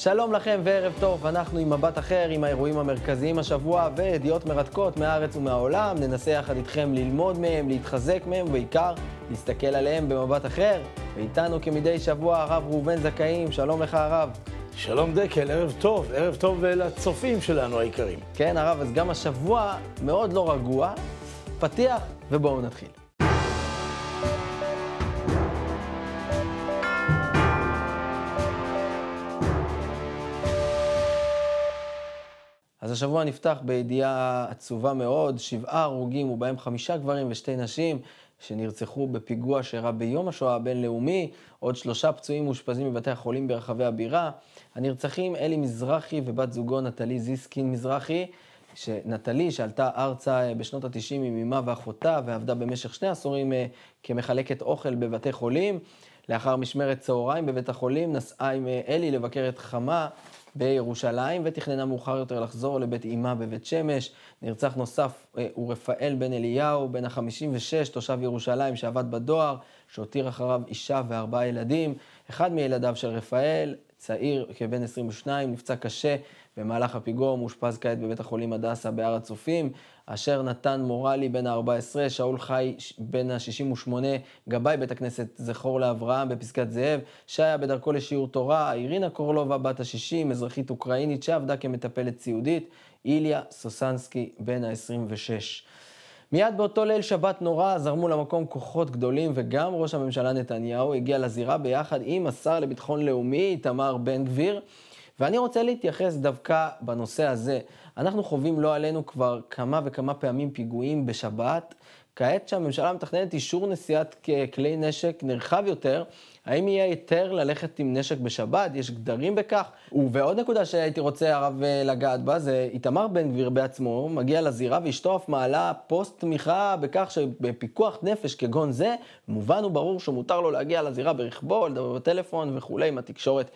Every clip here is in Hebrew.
שלום לכם וערב טוב, אנחנו עם מבט אחר עם האירועים המרכזיים השבוע וידיעות מרתקות מהארץ ומהעולם. ננסה יחד איתכם ללמוד מהם, להתחזק מהם, ובעיקר להסתכל עליהם במבט אחר. ואיתנו כמדי שבוע הרב ראובן זכאים, שלום לך הרב. שלום דקל, ערב טוב, ערב טוב אה, לצופים שלנו היקרים. כן הרב, אז גם השבוע מאוד לא רגוע. פתיח ובואו נתחיל. אז השבוע נפתח בידיעה עצובה מאוד, שבעה הרוגים ובהם חמישה גברים ושתי נשים שנרצחו בפיגוע שאירע ביום השואה הבינלאומי, עוד שלושה פצועים מאושפזים בבתי החולים ברחבי הבירה. הנרצחים אלי מזרחי ובת זוגו נטלי זיסקין מזרחי, שנטלי, שעלתה ארצה אה, בשנות ה-90 עם אמה ואחותה ועבדה במשך שני עשורים אה, כמחלקת אוכל בבתי חולים, לאחר משמרת צהריים בבית החולים נסעה עם אה, אלי לבקר את חמה בירושלים, ותכננה מאוחר יותר לחזור לבית אימה בבית שמש. נרצח נוסף אה, הוא רפאל בן אליהו, בן ה-56, תושב ירושלים שעבד בדואר, שהותיר אחריו אישה וארבעה ילדים. אחד מילדיו של רפאל, צעיר כבן 22, נפצע קשה במהלך הפיגוע הוא מאושפז כעת בבית החולים הדסה בהר הצופים, אשר נתן מורלי בן ה-14, שאול חי בן ה-68, גבאי בית הכנסת זכור לאברהם בפסקת זאב, שהיה בדרכו לשיעור תורה, אירינה קורלובה בת ה-60, אזרחית אוקראינית שעבדה כמטפלת סיעודית, איליה סוסנסקי בן ה-26. מיד באותו ליל שבת נורא זרמו למקום כוחות גדולים וגם ראש הממשלה נתניהו הגיע לזירה ביחד עם השר לביטחון לאומי איתמר בן גביר. ואני רוצה להתייחס דווקא בנושא הזה. אנחנו חווים לא עלינו כבר כמה וכמה פעמים פיגועים בשבת. כעת שהממשלה מתכננת אישור נשיאת כלי נשק נרחב יותר, האם יהיה היתר ללכת עם נשק בשבת? יש גדרים בכך? ובעוד נקודה שהייתי רוצה הרב אה, לגעת בה, זה איתמר בן גביר בעצמו מגיע לזירה ואשתו אף מעלה פוסט תמיכה בכך שבפיקוח נפש כגון זה, מובן וברור שמותר לו להגיע לזירה ברכבו, לדבר בטלפון וכולי עם התקשורת.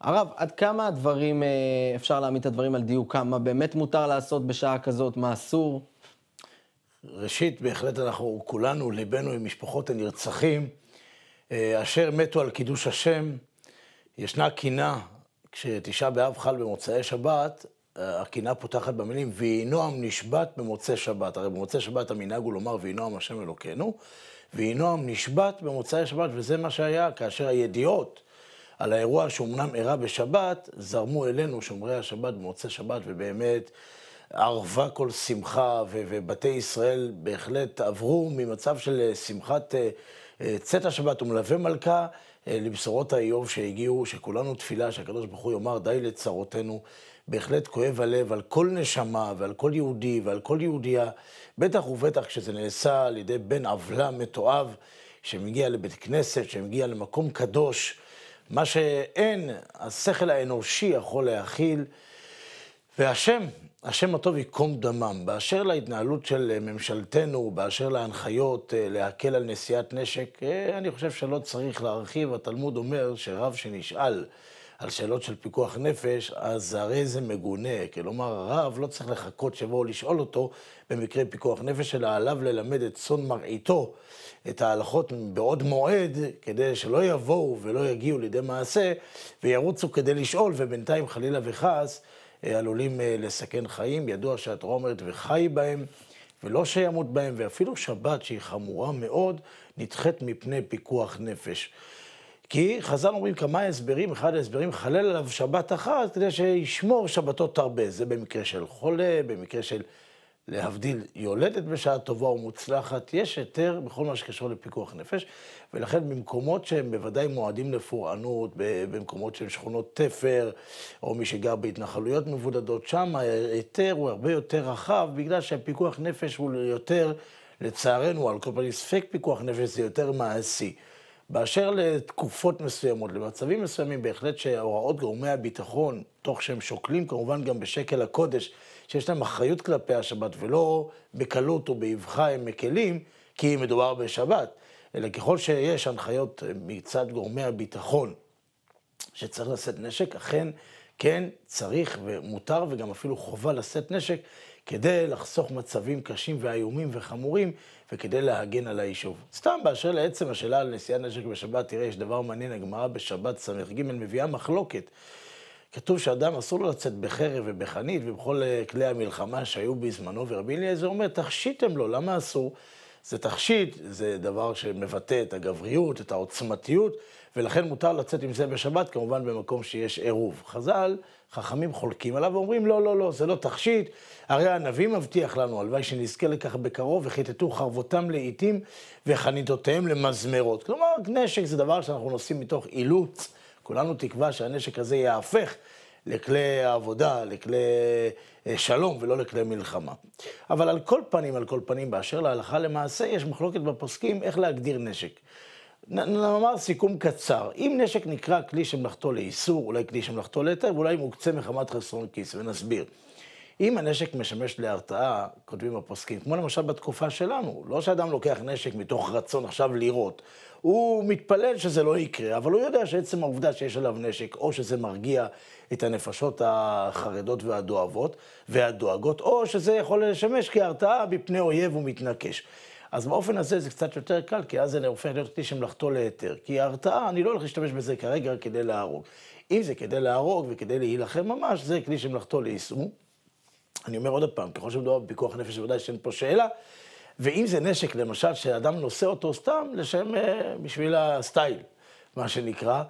הרב, עד כמה הדברים, אה, אפשר להעמיד את הדברים על דיוקם? מה באמת מותר לעשות בשעה כזאת? מה אסור? ראשית, בהחלט אנחנו כולנו, ליבנו עם משפחות הנרצחים, אה, אשר מתו על קידוש השם. ישנה קינה, כשתשעה באב חל במוצאי שבת, אה, הקינה פותחת במילים, ויהי נועם נשבת במוצאי שבת. הרי במוצאי שבת המנהג הוא לומר, ויהי נועם השם אלוקינו, ויהי נועם נשבת במוצאי שבת, וזה מה שהיה כאשר הידיעות על האירוע שאומנם אירע בשבת, זרמו אלינו שומרי השבת במוצאי שבת, ובאמת ערבה כל שמחה, ובתי ישראל בהחלט עברו ממצב של אה, שמחת אה, אה, צאת השבת ומלווה מלכה לבשורות האיוב שהגיעו, שכולנו תפילה שהקדוש ברוך הוא יאמר די לצרותינו. בהחלט כואב הלב על כל נשמה ועל כל יהודי ועל כל יהודייה, בטח ובטח כשזה נעשה על ידי בן עוולה מתועב שמגיע לבית כנסת, שמגיע למקום קדוש. מה שאין, השכל האנושי יכול להכיל. והשם, השם הטוב ייקום דמם. באשר להתנהלות של ממשלתנו, באשר להנחיות אה, להקל על נשיאת נשק, אה, אני חושב שלא צריך להרחיב. התלמוד אומר שרב שנשאל על שאלות של פיקוח נפש, אז הרי זה מגונה. כלומר, הרב לא צריך לחכות שיבואו לשאול אותו במקרה פיקוח נפש, אלא עליו ללמד את צאן מרעיתו את ההלכות בעוד מועד, כדי שלא יבואו ולא יגיעו לידי מעשה, וירוצו כדי לשאול, ובינתיים חלילה וחס אה, עלולים אה, לסכן חיים. ידוע שהתורה אומרת וחי בהם. ולא שימות בהם, ואפילו שבת, שהיא חמורה מאוד, נדחית מפני פיקוח נפש. כי חז"ל אומרים כמה הסברים, אחד ההסברים חלל עליו שבת אחת כדי שישמור שבתות תרבה. זה במקרה של חולה, במקרה של להבדיל יולדת בשעה טובה ומוצלחת, יש היתר בכל מה שקשור לפיקוח נפש, ולכן במקומות שהם בוודאי מועדים לפורענות, במקומות שהם שכונות תפר, או מי שגר בהתנחלויות מבודדות, שם ההיתר הוא הרבה יותר רחב, בגלל שהפיקוח נפש הוא יותר, לצערנו, על כל פנים ספק פיקוח נפש זה יותר מעשי. באשר לתקופות מסוימות, למצבים מסוימים, בהחלט שהוראות גורמי הביטחון, תוך שהם שוקלים כמובן גם בשקל הקודש, שיש להם אחריות כלפי השבת, ולא בקלות או באבחה הם מקלים, כי מדובר בשבת, אלא ככל שיש הנחיות מצד גורמי הביטחון שצריך לשאת נשק, אכן כן צריך ומותר וגם אפילו חובה לשאת נשק כדי לחסוך מצבים קשים ואיומים וחמורים וכדי להגן על היישוב. סתם, באשר לעצם השאלה על נשיאת נשק בשבת, תראה, יש דבר מעניין, הגמרא בשבת ס"ג מביאה מחלוקת. כתוב שאדם אסור לו לצאת בחרב ובחנית ובכל אה, כלי המלחמה שהיו בזמנו, ורבי אליעזר אומר, תכשיטם לו, למה אסור? זה תכשיט, זה דבר שמבטא את הגבריות, את העוצמתיות, ולכן מותר לצאת עם זה בשבת, כמובן במקום שיש עירוב. חז"ל, חכמים חולקים עליו ואומרים, לא, לא, לא, זה לא תכשיט, הרי הנביא מבטיח לנו, הלוואי שנזכה לכך בקרוב, וכיתתו חרבותם לעיתים וחניתותיהם למזמרות. כלומר, נשק זה דבר שאנחנו נושאים מתוך אילוץ. כולנו תקווה שהנשק הזה יהפך לכלי העבודה, לכלי אה, שלום ולא לכלי מלחמה. אבל על כל פנים, על כל פנים, באשר להלכה למעשה, יש מחלוקת בפוסקים איך להגדיר נשק. נאמר סיכום קצר, אם נשק נקרא כלי שמלאכתו לאיסור, אולי כלי שמלאכתו להיתר, ואולי מוקצה מחמת חסרון כיס, ונסביר. אם הנשק משמש להרתעה, כותבים הפוסקים, כמו למשל בתקופה שלנו, לא שאדם לוקח נשק מתוך רצון עכשיו לירות. הוא מתפלל שזה לא יקרה, אבל הוא יודע שעצם העובדה שיש עליו נשק, או שזה מרגיע את הנפשות החרדות והדואבות, והדואגות, או שזה יכול לשמש כהרתעה בפני אויב ומתנקש. אז באופן הזה זה קצת יותר קל, כי אז זה הופך להיות כלי שמלאכתו להיתר. כי ההרתעה, אני לא הולך להשתמש בזה כרגע כדי להרוג. אם זה כדי להרוג וכדי להילחם ממש, זה כלי שמלאכתו ליישום. אני אומר עוד פעם, ככל שמדובר בפיקוח נפש, בוודאי שאין פה שאלה. ואם זה נשק, למשל, שאדם נושא אותו סתם לשם, אה, בשביל הסטייל, מה שנקרא,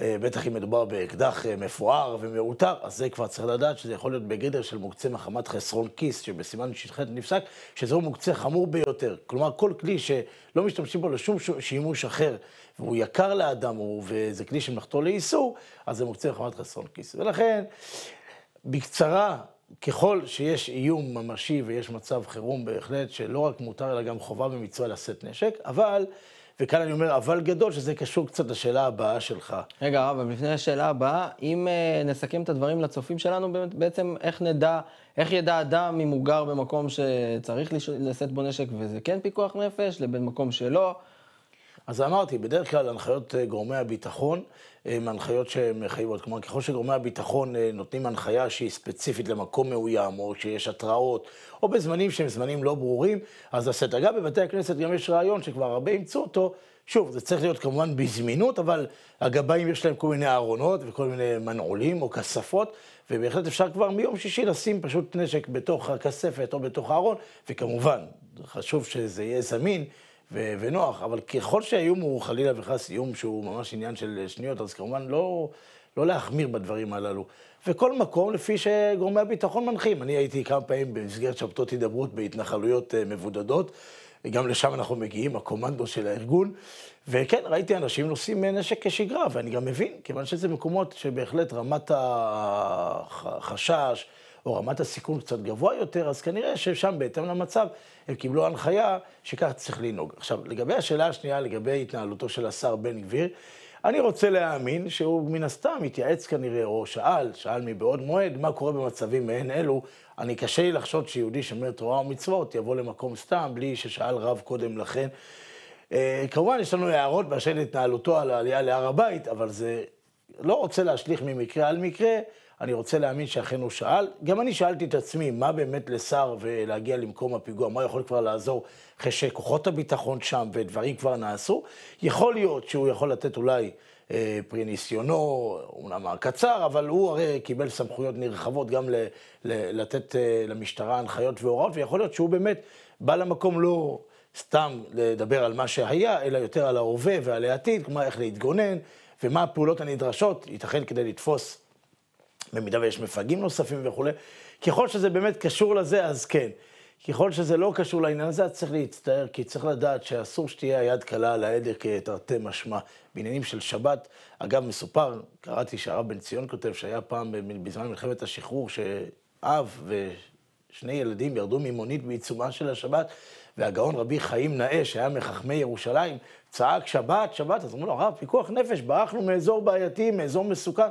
אה, בטח אם מדובר באקדח אה, מפואר ומעוטר, אז זה כבר צריך לדעת שזה יכול להיות בגדר של מוקצה מחמת חסרון כיס, שבסימן שטחי נפסק, שזהו מוקצה חמור ביותר. כלומר, כל כלי שלא משתמשים בו לשום שימוש אחר, והוא יקר לאדם, וזה כלי שמחתו לאיסור, אז זה מוקצה מחמת חסרון כיס. ולכן, בקצרה, ככל שיש איום ממשי ויש מצב חירום בהחלט, שלא רק מותר אלא גם חובה ומצווה לשאת נשק, אבל, וכאן אני אומר אבל גדול, שזה קשור קצת לשאלה הבאה שלך. רגע, רב, לפני השאלה הבאה, אם uh, נסכם את הדברים לצופים שלנו, בעצם איך נדע, איך ידע אדם אם הוא גר במקום שצריך לשאת בו נשק וזה כן פיקוח נפש, לבין מקום שלא? אז אמרתי, בדרך כלל הנחיות אה, גורמי הביטחון הן הנחיות שמחייבות. כלומר, ככל שגורמי הביטחון אה, נותנים הנחיה שהיא ספציפית למקום מאוים, או שיש התראות, או בזמנים שהם זמנים לא ברורים, אז הסט. אגב, בבתי הכנסת גם יש רעיון שכבר הרבה אימצו אותו. שוב, זה צריך להיות כמובן בזמינות, אבל הגבאים יש להם כל מיני ארונות וכל מיני מנעולים או כספות, ובהחלט אפשר כבר מיום שישי לשים פשוט נשק בתוך הכספת או בתוך הארון, וכמובן, חשוב שזה יהיה זמין. ו- ונוח, אבל ככל שהאיום הוא חלילה וחס איום שהוא ממש עניין של אה, שניות, אז כמובן לא, לא להחמיר בדברים הללו. וכל מקום לפי שגורמי הביטחון מנחים. אני הייתי כמה פעמים במסגרת שבתות הידברות בהתנחלויות אה, מבודדות, גם לשם אנחנו מגיעים, הקומנדו של הארגון, וכן, ראיתי אנשים נושאים אה, נשק כשגרה, ואני גם מבין, כיוון שזה מקומות שבהחלט רמת החשש, או רמת הסיכון קצת גבוה יותר, אז כנראה ששם בהתאם למצב הם קיבלו הנחיה שכך צריך לנהוג. עכשיו, לגבי השאלה השנייה, לגבי התנהלותו של השר בן גביר, אני רוצה להאמין שהוא מן הסתם התייעץ כנראה, או שאל, שאל מבעוד מועד, מה קורה במצבים מעין אלו. אני קשה לי לחשוד שיהודי שומר תורה ומצוות יבוא למקום סתם, בלי ששאל רב קודם לכן. אה, כמובן, יש לנו הערות באשר להתנהלותו על העלייה להר הבית, אבל זה לא רוצה להשליך ממקרה על מקרה, אני רוצה להאמין שאכן הוא שאל. גם אני שאלתי את עצמי, מה באמת לשר ולהגיע למקום הפיגוע, מה יכול כבר לעזור אחרי שכוחות הביטחון שם ודברים כבר נעשו? יכול להיות שהוא יכול לתת אולי אה, פרי ניסיונו, אומנם הקצר, אבל הוא הרי קיבל סמכויות נרחבות גם ל, ל, לתת אה, למשטרה הנחיות והוראות, ויכול להיות שהוא באמת בא למקום לא... סתם לדבר על מה שהיה, אלא יותר על ההווה ועל העתיד, כלומר איך להתגונן ומה הפעולות הנדרשות, ייתכן כדי לתפוס במידה ויש מפגעים נוספים וכולי. ככל שזה באמת קשור לזה, אז כן. ככל שזה לא קשור לעניין הזה, אז צריך להצטער, כי צריך לדעת שאסור שתהיה היד קלה על ההדק אה, תרתי משמע. בעניינים של שבת, אגב, מסופר, קראתי שהרב בן ציון כותב שהיה פעם, אה, בזמן מלחמת השחרור, שאב ושני ילדים ירדו ממונית בעיצומה של השבת, והגאון רבי חיים נאה, שהיה מחכמי ירושלים, צעק שבת, שבת, אז אמרו לו, הרב, פיקוח נפש, ברחנו מאזור בעייתי, מאזור מסוכן.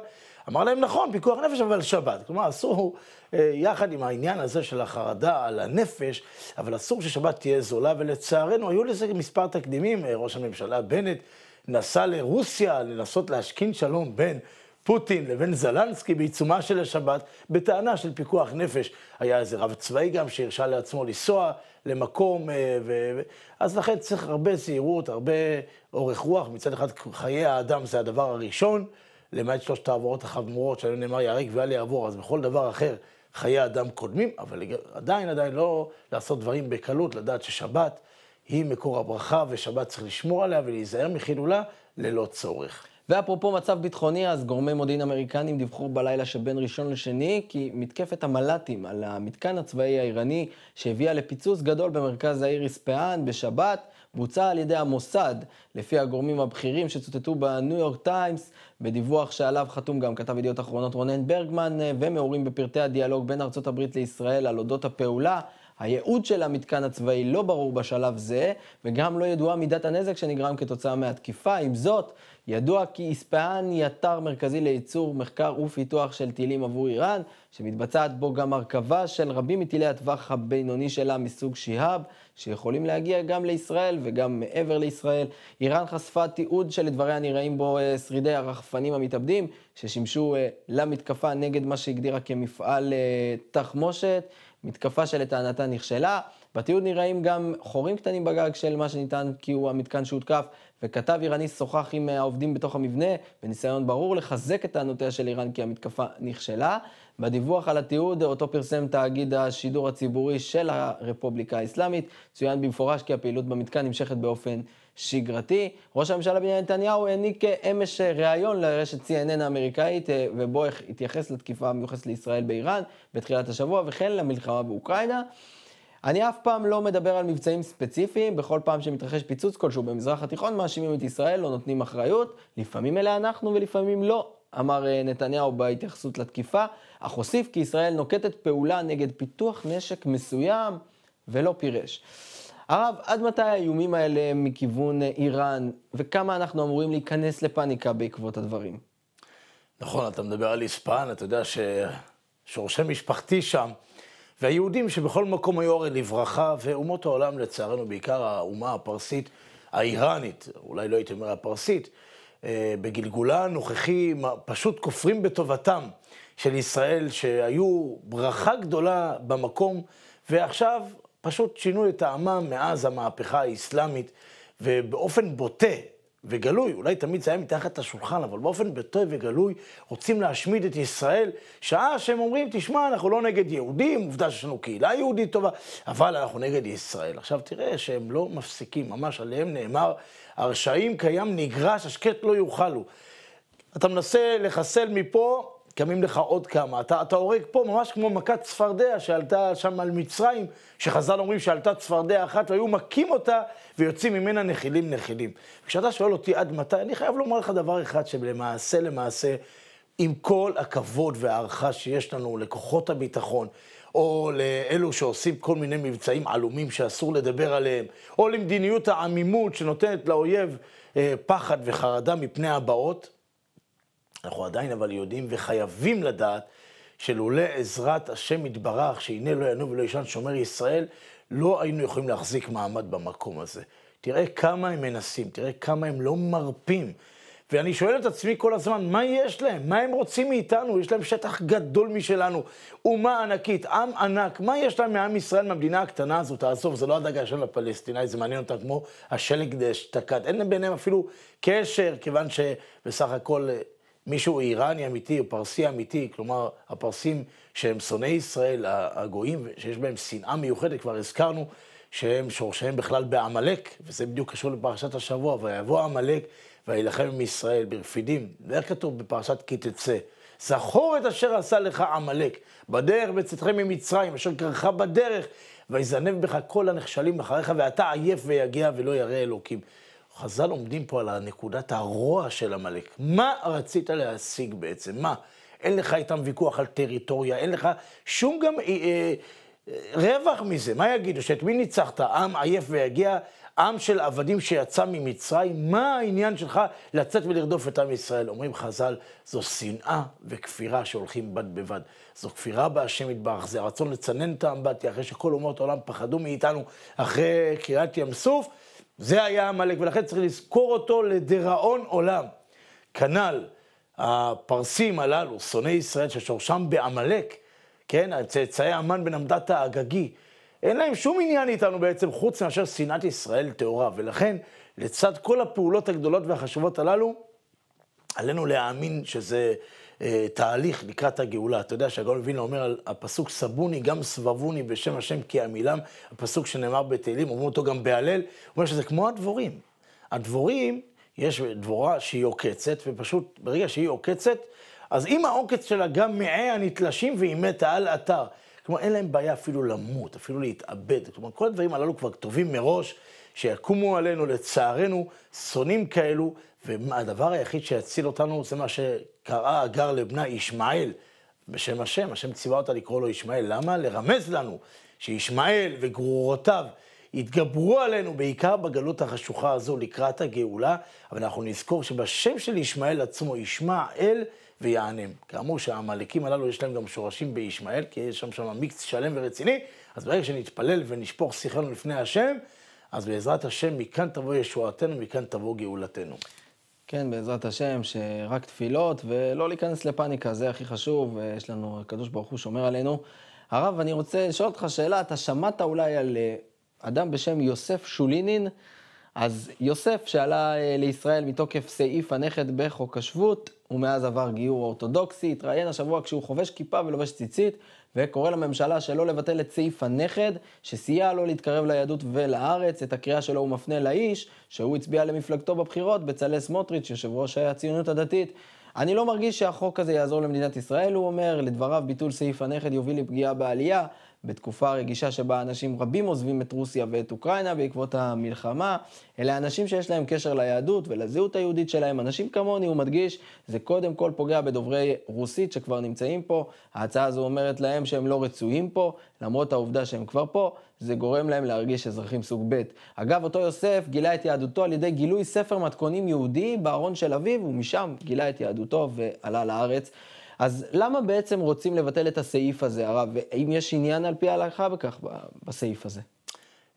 אמר להם, נכון, פיקוח נפש, אבל שבת. כלומר, אסור, אה, יחד עם העניין הזה של החרדה על הנפש, אבל אסור ששבת תהיה זולה, ולצערנו, היו לזה מספר תקדימים. אה, ראש הממשלה בנט נסע לרוסיה לנסות להשכין שלום בין... פוטין לבין זלנסקי בעיצומה של השבת, בטענה של פיקוח נפש. היה איזה רב צבאי גם שהרשה לעצמו לנסוע למקום, אה, ו... אז לכן צריך הרבה זהירות, הרבה אורך רוח. מצד אחד, חיי האדם זה הדבר הראשון. למעט שלושת העברות החמורות שעליהן נאמר ייהרג ואל יעבור, אז בכל דבר אחר חיי אדם קודמים, אבל עדיין, עדיין לא לעשות דברים בקלות, לדעת ששבת היא מקור הברכה ושבת צריך לשמור עליה ולהיזהר מחילולה ללא צורך. ואפרופו מצב ביטחוני, אז גורמי מודיעין אמריקנים דיווחו בלילה שבין ראשון לשני כי מתקפת המל"טים על המתקן הצבאי האיראני שהביאה לפיצוץ גדול במרכז העיר אספהאן בשבת בוצע על ידי המוסד, לפי הגורמים הבכירים שצוטטו בניו יורק טיימס, בדיווח שעליו חתום גם כתב ידיעות אחרונות רונן ברגמן, אה, ומעורים בפרטי הדיאלוג בין ארצות הברית לישראל על אודות הפעולה. הייעוד של המתקן הצבאי לא ברור בשלב זה, וגם לא ידועה מידת הנזק שנגרם כתוצאה מהתקיפה. עם זאת, ידוע כי איספאן היא אתר מרכזי לייצור, מחקר ופיתוח של טילים עבור איראן, שמתבצעת בו גם הרכבה של רבים מטילי הטווח הבינוני שלה מסוג שיהאב, שיכולים להגיע גם לישראל וגם מעבר לישראל. איראן חשפה תיעוד שלדבריה נראים בו אה, שרידי הרחפנים. הרחפנים המתאבדים, ששימשו uh, למתקפה נגד מה שהגדירה כמפעל uh, תחמושת, מתקפה שלטענתה נכשלה. בתיעוד נראים גם חורים קטנים בגג של מה שניתן כי הוא המתקן שהותקף, וכתב איראני שוחח עם אה, העובדים בתוך המבנה, בניסיון ברור לחזק את טענותיה של איראן כי המתקפה נכשלה. בדיווח על התיעוד, אותו פרסם תאגיד השידור הציבורי של הרפובליקה האסלאמית, צוין במפורש כי הפעילות במתקן נמשכת באופן... שגרתי. ראש הממשלה בנימין נתניהו העניק אמש אה, ריאיון לרשת CNN האמריקאית, אה, ובו התייחס לתקיפה המיוחסת לישראל באיראן בתחילת השבוע, וכן למלחמה באוקראינה. אני אף פעם לא מדבר על מבצעים ספציפיים, בכל פעם שמתרחש פיצוץ כלשהו במזרח התיכון, מאשימים את ישראל, לא נותנים אחריות, לפעמים אלה אנחנו ולפעמים לא, אמר אה, נתניהו בהתייחסות לתקיפה, אך הוסיף כי ישראל נוקטת פעולה נגד פיתוח נשק מסוים, ולא פירש. הרב, עד מתי האיומים האלה מכיוון אה, איראן, וכמה אנחנו אמורים להיכנס לפאניקה בעקבות הדברים? נכון, אתה מדבר על איספן, אתה יודע ששורשי משפחתי שם, והיהודים שבכל מקום היו הרי לברכה, ואומות העולם לצערנו, בעיקר האומה הפרסית האיראנית, אולי לא הייתי אומר הפרסית, אה, בגלגולה הנוכחי, פשוט כופרים בטובתם של ישראל, שהיו ברכה גדולה במקום, ועכשיו פשוט שינו את טעמם מאז המהפכה האסלאמית, ובאופן בוטה וגלוי, אולי תמיד זה היה מתחת לשולחן, אבל באופן בוטה וגלוי רוצים להשמיד את ישראל, שעה שהם אומרים, תשמע, אנחנו לא נגד יהודים, עובדה שיש לנו קהילה יהודית טובה, אבל אנחנו נגד ישראל. עכשיו תראה שהם לא מפסיקים, ממש עליהם נאמר, הרשעים קיים נגרש, השקט לא יוכלו. אתה מנסה לחסל מפה, קמים לך עוד כמה. אתה, אתה הורג פה ממש כמו מכת צפרדע שעלתה שם על מצרים, שחז"ל אומרים שעלתה צפרדע אחת והיו מכים אותה ויוצאים ממנה נחילים נחילים. כשאתה שואל אותי עד מתי, אני חייב לומר לך דבר אחד שלמעשה למעשה, עם כל הכבוד וההערכה שיש לנו לכוחות הביטחון, או לאלו שעושים כל מיני מבצעים עלומים שאסור לדבר עליהם, או למדיניות העמימות שנותנת לאויב אה, פחד וחרדה מפני הבאות, אנחנו עדיין אבל יודעים וחייבים לדעת שלולא עזרת השם יתברך, שהנה לא ינו ולא ישן שומר ישראל, לא היינו יכולים להחזיק מעמד במקום הזה. תראה כמה הם מנסים, תראה כמה הם לא מרפים. ואני שואל את עצמי כל הזמן, מה יש להם? מה הם רוצים מאיתנו? יש להם שטח גדול משלנו, אומה ענקית, עם ענק. מה יש להם מעם ישראל, מהמדינה הקטנה הזאת? תעזוב, זה לא הדאגה של לפלסטיני, זה מעניין אותם כמו השלג דאשתקד. אין להם ביניהם אפילו קשר, כיוון שבסך הכל מישהו איראני אמיתי או פרסי אמיתי, כלומר, הפרסים שהם שונאי ישראל, הגויים, שיש בהם שנאה מיוחדת, כבר הזכרנו, שהם שורשיהם בכלל בעמלק, וזה בדיוק קשור לפרשת השבוע, ויבוא עמלק וילחם עם ישראל ברפידים. ואיך כתוב בפרשת כי תצא. זכור את אשר עשה לך עמלק, בדרך בצאתכם ממצרים, אשר קרחה בדרך, ויזנב בך כל הנחשלים אחריך, ואתה עייף ויגע ולא ירא אלוקים. חז"ל עומדים פה על נקודת הרוע של עמלק. מה רצית להשיג בעצם? מה? אין לך איתם ויכוח על טריטוריה, אין לך שום גם אה, אה, רווח מזה. מה יגידו? שאת מי ניצחת? עם עייף ויגיע? עם של עבדים שיצא ממצרים? מה העניין שלך לצאת ולרדוף את עם ישראל? אומרים חז"ל, זו שנאה וכפירה שהולכים בד בבד. זו כפירה בהשם יתברך, זה רצון לצנן את האמבטיה, אחרי שכל אומות העולם פחדו מאיתנו אחרי קריאת ים סוף. זה היה עמלק, ולכן צריך לזכור אותו לדיראון עולם. כנ"ל, הפרסים הללו, שונאי ישראל ששורשם בעמלק, כן, הצאצאי המן בן עמדת האגגי, אין להם שום עניין איתנו בעצם, חוץ מאשר שנאת ישראל טהורה. ולכן, לצד כל הפעולות הגדולות והחשובות הללו, עלינו להאמין שזה אה, תהליך לקראת הגאולה. אתה יודע שהגאון מווילנה אומר על הפסוק סבוני גם סבבוני בשם השם כי המילם, הפסוק שנאמר בתהילים, אומרים אותו גם בהלל, הוא אומר שזה כמו הדבורים. הדבורים, יש דבורה שהיא עוקצת, ופשוט ברגע שהיא עוקצת, אז אם העוקץ שלה גם מעי הנתלשים והיא מתה על אתר. כלומר, אין להם בעיה אפילו למות, אפילו להתאבד. כלומר, כל הדברים הללו כבר כתובים מראש, שיקומו עלינו, לצערנו, שונאים כאלו, והדבר היחיד שיציל אותנו זה מה שקראה הגר לבנה ישמעאל. בשם השם, השם ציווה אותה לקרוא לו ישמעאל. למה? לרמז לנו שישמעאל וגרורותיו יתגברו עלינו, בעיקר בגלות החשוכה הזו לקראת הגאולה, אבל אנחנו נזכור שבשם של ישמעאל עצמו, ישמעאל, ויענם. כאמור שהעמלקים הללו יש להם גם שורשים בישמעאל, כי יש שם שם מיקס שלם ורציני, אז ברגע שנתפלל ונשפוך שיחנו לפני השם, אז בעזרת השם מכאן תבוא ישועתנו, מכאן תבוא גאולתנו. כן, בעזרת השם, שרק תפילות ולא להיכנס לפאניקה, זה הכי חשוב, יש לנו, הקדוש ברוך הוא שומר עלינו. הרב, אני רוצה לשאול אותך שאלה, אתה שמעת אולי על אה, אדם בשם יוסף שולינין? אז יוסף, שעלה אה, לישראל מתוקף סעיף הנכד בחוק השבות, ומאז עבר גיור אורתודוקסי, התראיין השבוע כשהוא חובש כיפה ולובש ציצית, וקורא לממשלה שלא לבטל את סעיף הנכד, שסייע לו להתקרב ליהדות ולארץ, את הקריאה שלו הוא מפנה לאיש, שהוא הצביע למפלגתו בבחירות, בצלאל סמוטריץ', יושב ראש הציונות הדתית. אני לא מרגיש שהחוק הזה יעזור למדינת ישראל, הוא אומר, לדבריו ביטול סעיף הנכד יוביל לפגיעה בעלייה, בתקופה רגישה שבה אנשים רבים עוזבים את רוסיה ואת אוקראינה בעקבות המלחמה. אלה אנשים שיש להם קשר ליהדות ולזהות היהודית שלהם. אנשים כמוני, הוא מדגיש, זה קודם כל פוגע בדוברי רוסית שכבר נמצאים פה. ההצעה הזו אומרת להם שהם לא רצויים פה, למרות העובדה שהם כבר פה, זה גורם להם להרגיש אזרחים סוג ב'. אגב, אותו יוסף גילה את יהדותו על ידי גילוי ספר מתכונים יהודי בארון של אביו, ומשם גילה את יהדותו ועלה לארץ. אז למה בעצם רוצים לבטל את הסעיף הזה, הרב? האם יש עניין על פי ההלכה בכך, בסעיף הזה?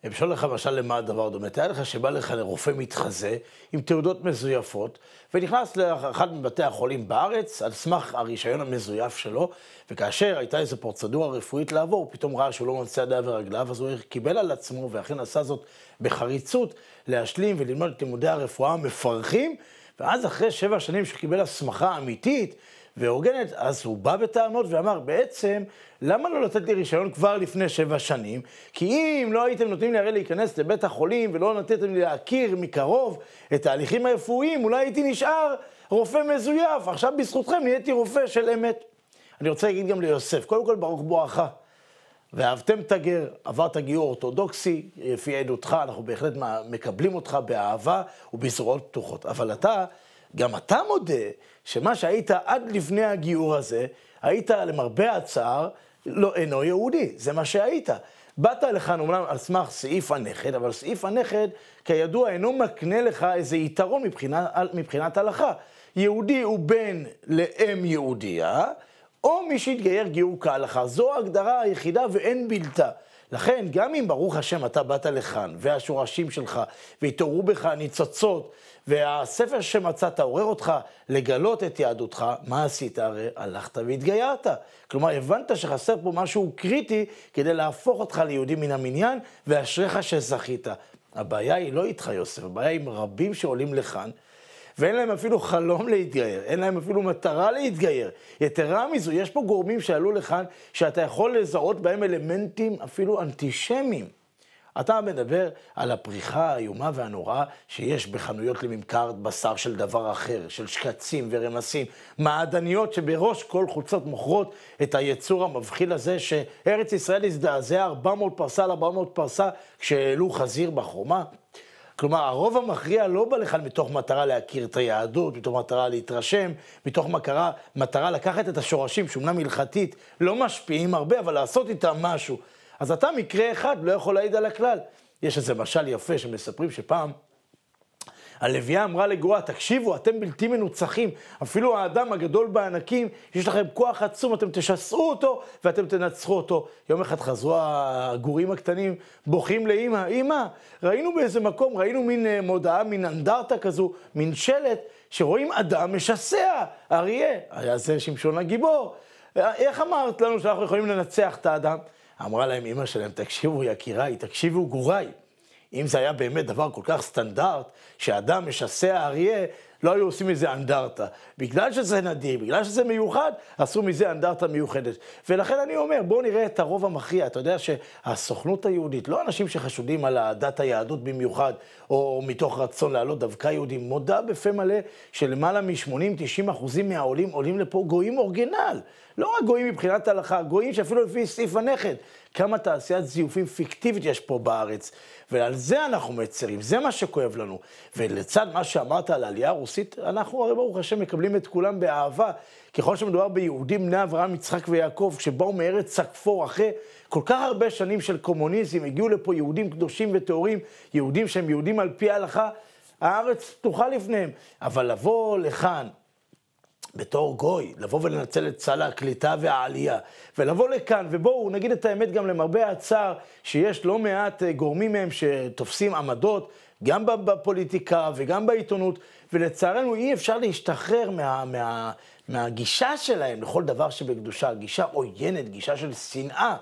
אני שואלים לך משל למה הדבר דומה. תאר לך שבא לך לרופא מתחזה עם תעודות מזויפות, ונכנס לאחד מבתי החולים בארץ על סמך הרישיון המזויף שלו, וכאשר הייתה איזו פרוצדורה רפואית לעבור, הוא פתאום ראה שהוא לא מוצא ידיו ורגליו, אז הוא קיבל על עצמו, ואכן עשה זאת בחריצות, להשלים וללמוד את לימודי הרפואה המפרכים, ואז אחרי שבע שנים שקיבל הסמכה אמיתית, והוגנת, אז הוא בא בטענות ואמר, בעצם, למה לא לתת לי רישיון כבר לפני שבע שנים? כי אם לא הייתם נותנים לי הרי להיכנס לבית החולים ולא נתתם לי להכיר מקרוב את ההליכים הרפואיים, אולי הייתי נשאר רופא מזויף, עכשיו בזכותכם נהייתי רופא של אמת. אני רוצה להגיד גם ליוסף, קודם כל ברוך בואך. ואהבתם את הגר, עברת גיור אורתודוקסי, לפי עדותך, אנחנו בהחלט מקבלים אותך באהבה ובזרועות פתוחות. אבל אתה, גם אתה מודה שמה שהיית עד לפני הגיור הזה, היית למרבה הצער, לא, אינו יהודי, זה מה שהיית. באת לכאן אומנם על סמך סעיף הנכד, אבל סעיף הנכד, כידוע, אינו מקנה לך איזה יתרון מבחינת, מבחינת הלכה. יהודי הוא בן לאם יהודייה, או מי שהתגייר גיור כהלכה. זו ההגדרה היחידה ואין בלתה. לכן, גם אם ברוך השם אתה באת לכאן, והשורשים שלך, והתעוררו בך הניצוצות, והספר שמצאת עורר אותך לגלות את יהדותך, מה עשית? הרי הלכת והתגיירת. כלומר, הבנת שחסר פה משהו קריטי כדי להפוך אותך ליהודי מן המניין, ואשריך שזכית. הבעיה היא לא איתך, יוסף, הבעיה היא עם רבים שעולים לכאן, ואין להם אפילו חלום להתגייר, אין להם אפילו מטרה להתגייר. יתרה מזו, יש פה גורמים שעלו לכאן, שאתה יכול לזהות בהם אלמנטים אפילו אנטישמיים. אתה מדבר על הפריחה האיומה והנוראה שיש בחנויות לממכר בשר של דבר אחר, של שקצים ורמסים, מעדניות שבראש כל חולצות מוכרות את היצור המבחיל הזה, שארץ ישראל הזדעזע 400 פרסה על 400 פרסה כשהעלו חזיר בחומה. כלומר, הרוב המכריע לא בא לכאן מתוך מטרה להכיר את היהדות, מתוך מטרה להתרשם, מתוך מקרה, מטרה לקחת את השורשים, שאומנם הלכתית לא משפיעים הרבה, אבל לעשות איתם משהו. אז אתה מקרה אחד לא יכול להעיד על הכלל. יש איזה משל יפה שמספרים שפעם הלוויה אמרה לגואה, תקשיבו, אתם בלתי מנוצחים, אפילו האדם הגדול בענקים, יש לכם כוח עצום, אתם תשסעו אותו ואתם תנצחו אותו. יום אחד חזרו הגורים הקטנים, בוכים לאימא, אימא, ראינו באיזה מקום, ראינו מין אה, מודעה, מין אנדרטה כזו, מין שלט, שרואים אדם משסע, אריה, היה זה שמשון הגיבור. אה, איך אמרת לנו שאנחנו יכולים לנצח את האדם? אמרה להם אימא שלהם, תקשיבו יקיריי, תקשיבו גוריי. אם זה היה באמת דבר כל כך סטנדרט, שאדם משסע אריה, לא היו עושים מזה אנדרטה. בגלל שזה נדיר, בגלל שזה מיוחד, עשו מזה אנדרטה מיוחדת. ולכן אני אומר, בואו נראה את הרוב המכריע. אתה יודע שהסוכנות היהודית, לא אנשים שחשודים על דת היהדות במיוחד, או מתוך רצון להעלות דווקא יהודים, מודה בפה מלא שלמעלה מ-80-90 אחוזים מהעולים עולים לפה גויים אורגינל. לא רק גויים מבחינת ההלכה, גויים שאפילו לפי סעיף הנכד. כמה תעשיית זיופים פיקטיבית יש פה בארץ, ועל זה אנחנו מצרים, זה מה שכואב לנו. ולצד מה שאמרת על העלייה הרוסית, אנחנו הרי ברוך השם מקבלים את כולם באהבה. ככל שמדובר ביהודים בני אברהם, יצחק ויעקב, שבאו מארץ צקפור אחרי כל כך הרבה שנים של קומוניזם, הגיעו לפה יהודים קדושים וטהורים, יהודים שהם יהודים על פי ההלכה, הארץ פתוחה לפניהם. אבל לבוא לכאן, בתור גוי, לבוא ולנצל את סל הקליטה והעלייה, ולבוא לכאן, ובואו נגיד את האמת גם למרבה הצער, שיש לא מעט אה, גורמים מהם שתופסים עמדות, גם בפוליטיקה וגם בעיתונות, ולצערנו אי אפשר להשתחרר מה, מה, מהגישה שלהם לכל דבר שבקדושה, גישה עוינת, גישה של שנאה.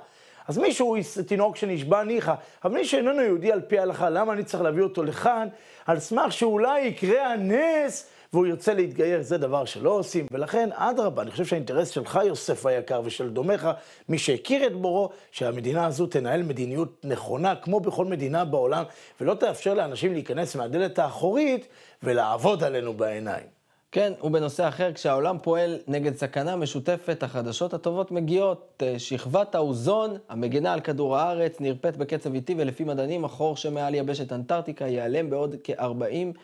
אז מישהו, תינוק שנשבע ניחא, אבל מי שאיננו יהודי על פי ההלכה, למה אני צריך להביא אותו לכאן? על סמך שאולי יקרה הנס והוא ירצה להתגייר, זה דבר שלא עושים. ולכן, אדרבה, אני חושב שהאינטרס שלך, יוסף היקר, ושל דומיך, מי שהכיר את בורו, שהמדינה הזו תנהל מדיניות נכונה, כמו בכל מדינה בעולם, ולא תאפשר לאנשים להיכנס מהדלת האחורית ולעבוד עלינו בעיניים. כן, ובנושא אחר, כשהעולם פועל נגד סכנה משותפת, החדשות הטובות מגיעות. אה, שכבת האוזון, המגנה על כדור הארץ, נרפאת בקצב איטי, ולפי מדענים, החור שמעל יבשת אנטארקטיקה ייעלם בעוד כ-40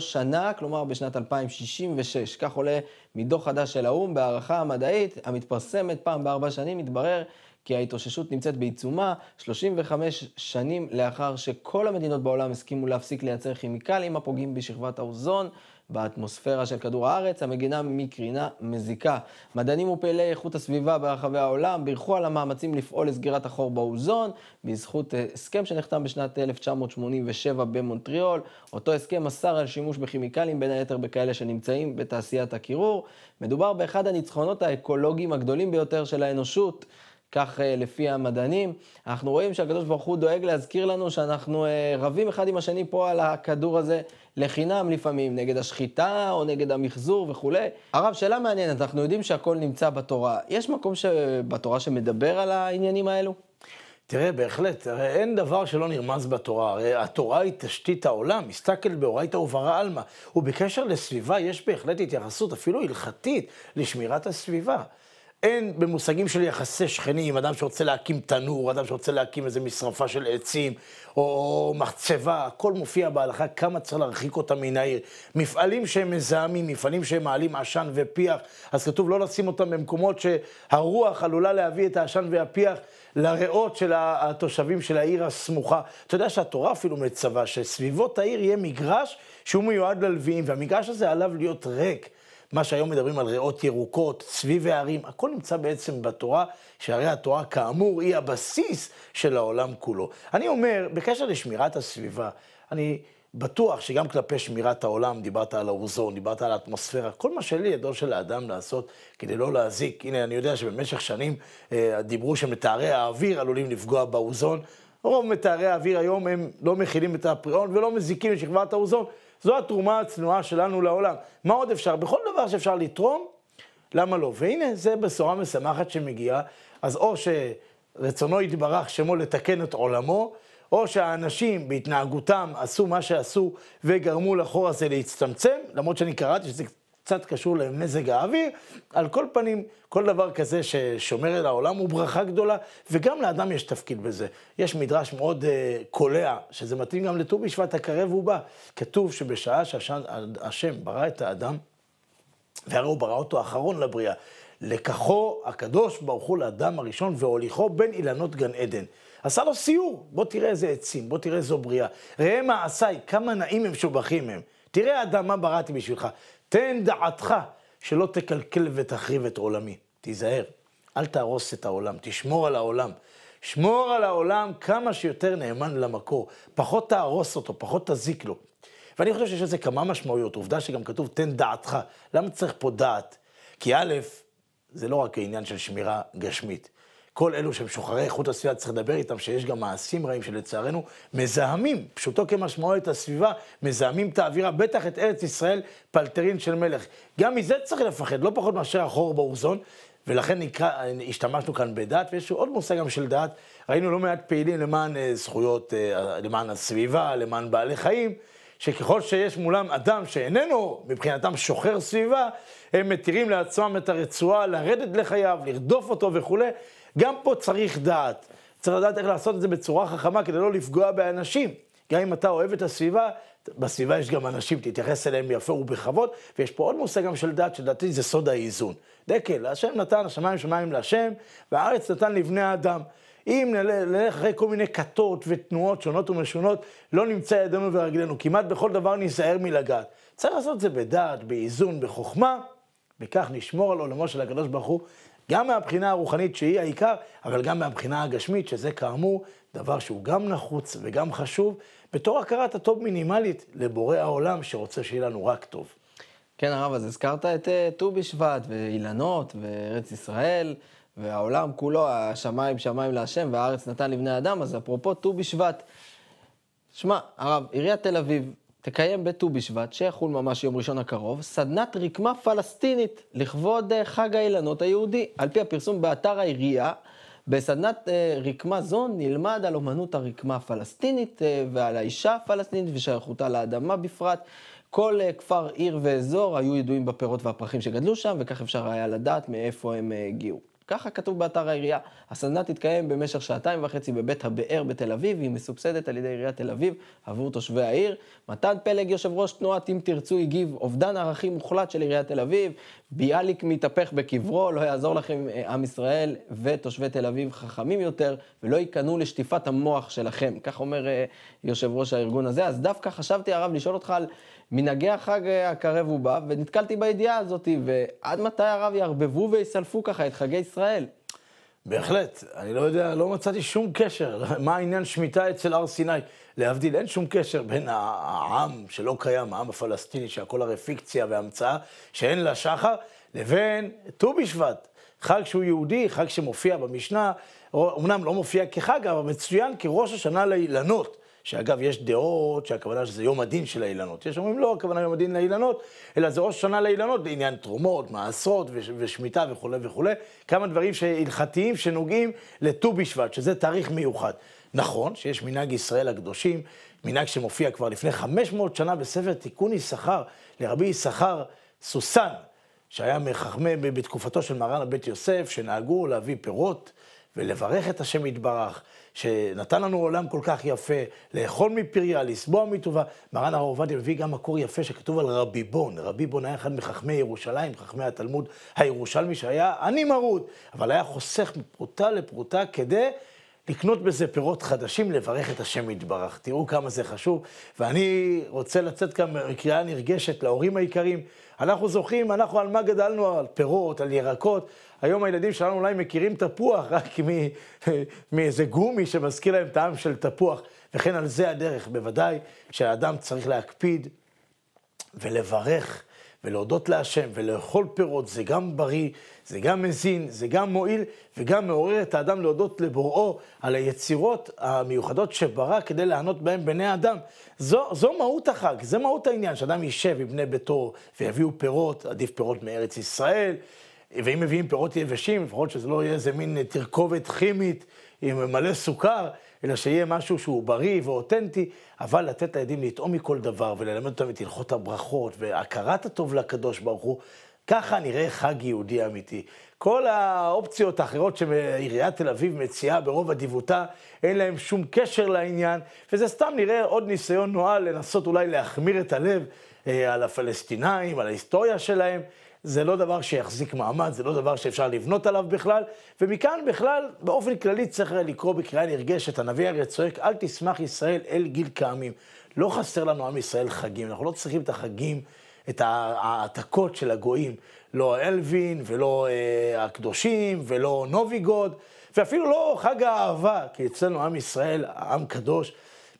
שנה, כלומר בשנת 2066. כך עולה מדוח חדש של האו"ם בהערכה המדעית המתפרסמת פעם בארבע שנים, מתברר כי ההתאוששות נמצאת בעיצומה 35 שנים לאחר שכל המדינות בעולם הסכימו להפסיק לייצר כימיקלים הפוגעים בשכבת האוזון. באטמוספירה של כדור הארץ, המגינה מקרינה מזיקה. מדענים ופעילי איכות הסביבה ברחבי העולם בירכו על המאמצים לפעול לסגירת החור באוזון, בזכות אה, הסכם שנחתם בשנת 1987 במונטריאול. אותו הסכם אסר על שימוש בכימיקלים, בין היתר בכאלה שנמצאים בתעשיית הקירור. מדובר באחד הניצחונות האקולוגיים הגדולים ביותר של האנושות. כך אה, לפי המדענים. אנחנו רואים שהקדוש ברוך הוא דואג להזכיר לנו שאנחנו אה, רבים אחד עם השני פה על הכדור הזה לחינם לפעמים, נגד השחיטה או נגד המחזור וכולי. הרב, שאלה מעניינת, אנחנו יודעים שהכל נמצא בתורה. יש מקום ש... בתורה שמדבר על העניינים האלו? תראה, בהחלט, הרי אין דבר שלא נרמז בתורה, הרי התורה היא תשתית העולם, מסתכל באורייתא וברא עלמא, ובקשר לסביבה יש בהחלט התייחסות, אפילו הלכתית, לשמירת הסביבה. אין במושגים של יחסי שכנים, אדם שרוצה להקים תנור, אדם שרוצה להקים איזה משרפה של עצים, או מחצבה, הכל מופיע בהלכה, כמה צריך להרחיק אותם מן העיר. מפעלים שהם מזהמים, מפעלים שהם מעלים עשן ופיח, אז כתוב לא לשים אותם במקומות שהרוח עלולה להביא את העשן והפיח לריאות של התושבים של העיר הסמוכה. אתה יודע שהתורה אפילו מצווה שסביבות העיר יהיה מגרש שהוא מיועד ללוויים, והמגרש הזה עליו להיות ריק. מה שהיום מדברים על ריאות ירוקות, סביב הערים, הכל נמצא בעצם בתורה, שהרי התורה כאמור היא הבסיס של העולם כולו. אני אומר, בקשר לשמירת הסביבה, אני בטוח שגם כלפי שמירת העולם, דיברת על האוזון, דיברת על האטמוספירה, כל מה ידו של האדם לעשות כדי לא להזיק. הנה, אני יודע שבמשך שנים אה, דיברו שמטהרי האוויר עלולים לפגוע באוזון. רוב מטהרי האוויר היום הם לא מכילים את הפריאון ולא מזיקים לשכבת האוזון. זו התרומה הצנועה שלנו לעולם. מה עוד אפשר? בכל דבר שאפשר לתרום, למה לא? והנה, זה בשורה משמחת שמגיעה. אז או שרצונו יתברך שמו לתקן את עולמו, או שהאנשים בהתנהגותם עשו מה שעשו וגרמו לחור הזה להצטמצם, למרות שאני קראתי שזה קצת קשור למזג האוויר. על כל פנים, כל דבר כזה ששומר אל העולם הוא ברכה גדולה, וגם לאדם יש תפקיד בזה. יש מדרש מאוד uh, קולע, שזה מתאים גם לט"ו בשבט הקרב ובא. כתוב שבשעה שהשם ברא את האדם, והרי הוא ברא אותו אחרון לבריאה. לקחו הקדוש ברוך הוא לאדם הראשון והוליכו בין אילנות גן עדן. עשה לו סיור, בוא תראה איזה עצים, בוא תראה איזו בריאה. ראה מה מעשיי, כמה נעים הם שובחים הם. תראה אדם, מה בראתי בשבילך. תן דעתך שלא תקלקל ותחריב את עולמי. תיזהר, אל תהרוס את העולם, תשמור על העולם. שמור על העולם כמה שיותר נאמן למקור, פחות תהרוס אותו, פחות תזיק לו. ואני חושב שיש לזה כמה משמעויות. עובדה שגם כתוב, תן דעתך. למה צריך פה דעת? כי א', זה לא רק העניין של שמירה גשמית. כל אלו שהם שוחרי איכות הסביבה, צריך לדבר איתם שיש גם מעשים רעים שלצערנו מזהמים, פשוטו כמשמעו את הסביבה, מזהמים את האווירה, בטח את ארץ ישראל, פלטרין של מלך. גם מזה צריך לפחד, לא פחות מאשר החור באורזון. ולכן נקרא, השתמשנו כאן בדת, ויש עוד מושג גם של דת. ראינו לא מעט פעילים למען אה, זכויות, אה, למען הסביבה, למען בעלי חיים, שככל שיש מולם אדם שאיננו מבחינתם שוחר סביבה, הם מתירים לעצמם את הרצועה לרדת לחייו, לרדוף אותו וכולי. גם פה צריך דעת. צריך לדעת איך לעשות את זה בצורה חכמה כדי לא לפגוע באנשים. גם אם אתה אוהב את הסביבה, בסביבה יש גם אנשים, תתייחס אליהם יפה ובכבוד, ויש פה עוד מושג גם של דת, שלדעתי זה סוד האיזון. דקל, השם נתן, השמיים שמיים להשם, והארץ נתן לבני האדם. אם נלך אחרי כל מיני כתות ותנועות שונות ומשונות, לא נמצא ידינו ורגלינו. כמעט בכל דבר ניזהר מלגעת. צריך לעשות את זה בדעת, באיזון, בחוכמה, וכך נשמור על עולמו של הקדוש ברוך הוא גם מהבחינה הרוחנית שהיא העיקר, אבל גם מהבחינה הגשמית, שזה כאמור דבר שהוא גם נחוץ וגם חשוב, בתור הכרת הטוב מינימלית לבורא העולם שרוצה שיהיה לנו רק טוב. כן, הרב, אז הזכרת את אה, ט"ו בשבט, ואילנות, וארץ ישראל, והעולם כולו, השמיים שמיים להשם, והארץ נתן לבני אדם, אז אפרופו ט"ו בשבט, שמע, הרב, עיריית תל אביב תקיים בט"ו בשבט, שיחול ממש יום ראשון הקרוב, סדנת רקמה פלסטינית לכבוד אה, חג האילנות היהודי. על פי הפרסום באתר העירייה, בסדנת אה, רקמה זו נלמד על אומנות הרקמה הפלסטינית אה, ועל האישה הפלסטינית ושייכותה לאדמה בפרט. כל כפר, עיר ואזור היו ידועים בפירות והפרחים שגדלו שם, וכך אפשר היה לדעת מאיפה הם הגיעו. ככה כתוב באתר העירייה. הסדנה תתקיים במשך שעתיים וחצי בבית הבאר בתל אביב, היא מסובסדת על ידי עיריית תל אביב עבור תושבי העיר. מתן פלג, יושב ראש תנועת אם תרצו, הגיב אובדן ערכים מוחלט של עיריית תל אביב, ביאליק מתהפך בקברו, לא יעזור לכם אה, עם ישראל ותושבי תל אביב חכמים יותר, ולא ייכנעו לשטיפת המוח שלכם. כך אומר אה, יושב ראש הארגון הזה. אז דווקא חשבתי, הרב, לשאול אותך על מנהגי החג אה, הקרב הוא בא, ונתקלתי בידיעה הזאת, ועד מתי הרב יערבבו ויסלפו ככה את חגי ישראל? בהחלט, אני לא יודע, לא מצאתי שום קשר. מה העניין שמיטה אצל הר סיני? להבדיל, אין שום קשר בין העם שלא קיים, העם הפלסטיני, שהכל הרי פיקציה והמצאה, שאין לה שחר, לבין ט"ו בשבט. חג שהוא יהודי, חג שמופיע במשנה, אמנם לא מופיע כחג, אבל מצוין כראש השנה לאילנות. שאגב, יש דעות שהכוונה שזה יום הדין של האילנות. יש אומרים, לא, הכוונה יום הדין לאילנות, אלא זה ראש שנה לאילנות לעניין תרומות, מעשרות וש, ושמיטה וכולי וכולי. כמה דברים הלכתיים שנוגעים לט"ו בשבט, שזה תאריך מיוחד. נכון שיש מנהג ישראל הקדושים, מנהג שמופיע כבר לפני 500 שנה בספר תיקון יששכר, לרבי יששכר סוסן, שהיה מחכמה בתקופתו של מרן הבית יוסף, שנהגו להביא פירות. ולברך את השם יתברך, שנתן לנו עולם כל כך יפה, לאכול מפריה, לסבוע מטובה. מרן הרב עובדיה מביא גם מקור יפה שכתוב על רבי בון. רבי בון היה אחד מחכמי ירושלים, חכמי התלמוד הירושלמי, שהיה עני מרוד, אבל היה חוסך מפרוטה לפרוטה כדי לקנות בזה פירות חדשים, לברך את השם יתברך. תראו כמה זה חשוב. ואני רוצה לצאת כאן מקריאה נרגשת להורים היקרים. אנחנו זוכרים, אנחנו על מה גדלנו? על פירות, על ירקות. היום הילדים שלנו אולי מכירים תפוח רק מאיזה גומי שמזכיר להם טעם של תפוח. וכן על זה הדרך. בוודאי שהאדם צריך להקפיד ולברך ולהודות להשם, ולאכול פירות, זה גם בריא, זה גם מזין, זה גם מועיל, וגם מעורר את האדם להודות לבוראו על היצירות המיוחדות שברא כדי לענות בהם בני האדם. זו, זו מהות החג, זה מהות העניין, שאדם יישב עם בני ביתו ויביאו פירות, עדיף פירות מארץ ישראל, ואם מביאים פירות יבשים, לפחות שזה לא יהיה איזה מין תרכובת כימית עם מלא סוכר. אלא שיהיה משהו שהוא בריא ואותנטי, אבל לתת לילדים לטעום מכל דבר וללמד אותם את הלכות הברכות והכרת הטוב לקדוש ברוך הוא, ככה נראה חג יהודי אמיתי. כל האופציות האחרות שעיריית תל אביב מציעה ברוב אדיבותה, אין להם שום קשר לעניין, וזה סתם נראה עוד ניסיון נואל לנסות אולי להחמיר את הלב אה, על הפלסטינאים, על ההיסטוריה שלהם. זה לא דבר שיחזיק מעמד, זה לא דבר שאפשר לבנות עליו בכלל, ומכאן בכלל, באופן כללי צריך לקרוא בקריאה נרגשת, הנביא הרי צועק, אל תשמח ישראל אל גיל כעמים. לא חסר לנו עם ישראל חגים, אנחנו לא צריכים את החגים, את ההעתקות של הגויים, לא אלווין ולא אה, הקדושים ולא נוביגוד, ואפילו לא חג האהבה, כי אצלנו עם ישראל, עם קדוש,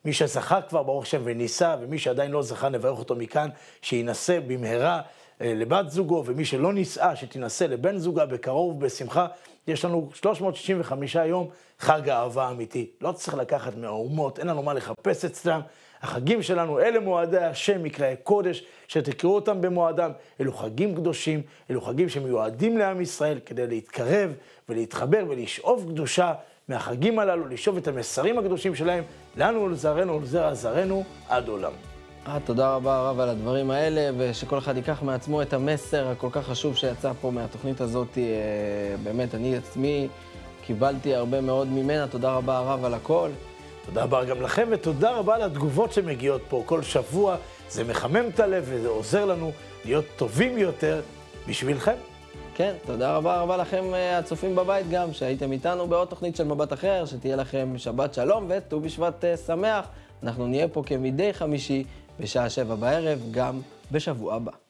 מי שזכה כבר ברוך השם וניסה, ומי שעדיין לא זכה נברך אותו מכאן, שינסה במהרה. אה, לבת זוגו, ומי שלא נישאה, שתינשא לבן זוגה בקרוב, בשמחה. יש לנו 365 יום חג אהבה אמיתי. לא צריך לקחת מהאומות, אין לנו מה לחפש אצלם. החגים שלנו, אלה מועדי השם, מקראי קודש, שתקראו אותם במועדם. אלו חגים קדושים, אלו חגים שמיועדים לעם ישראל כדי להתקרב ולהתחבר ולשאוב קדושה מהחגים הללו, לשאוב את המסרים הקדושים שלהם, לנו ולזרענו ולזרע זרענו עד עולם. אה, תודה רבה, הרב, על הדברים האלה, ושכל אחד ייקח מעצמו את המסר הכל כך חשוב שיצא פה מהתוכנית הזאת. אה, באמת, אני עצמי קיבלתי הרבה מאוד ממנה. תודה רבה, הרב, על הכל. תודה רבה גם לכם, ותודה רבה על התגובות שמגיעות פה כל שבוע. זה מחמם את הלב וזה עוזר לנו להיות טובים יותר בשבילכם. כן, תודה רבה רבה לכם, אה, הצופים בבית גם, שהייתם איתנו בעוד תוכנית של מבט אחר, שתהיה לכם שבת שלום וט"ו בשבט אה, שמח. אנחנו נהיה פה כמדי חמישי בשעה שבע בערב, גם בשבוע הבא.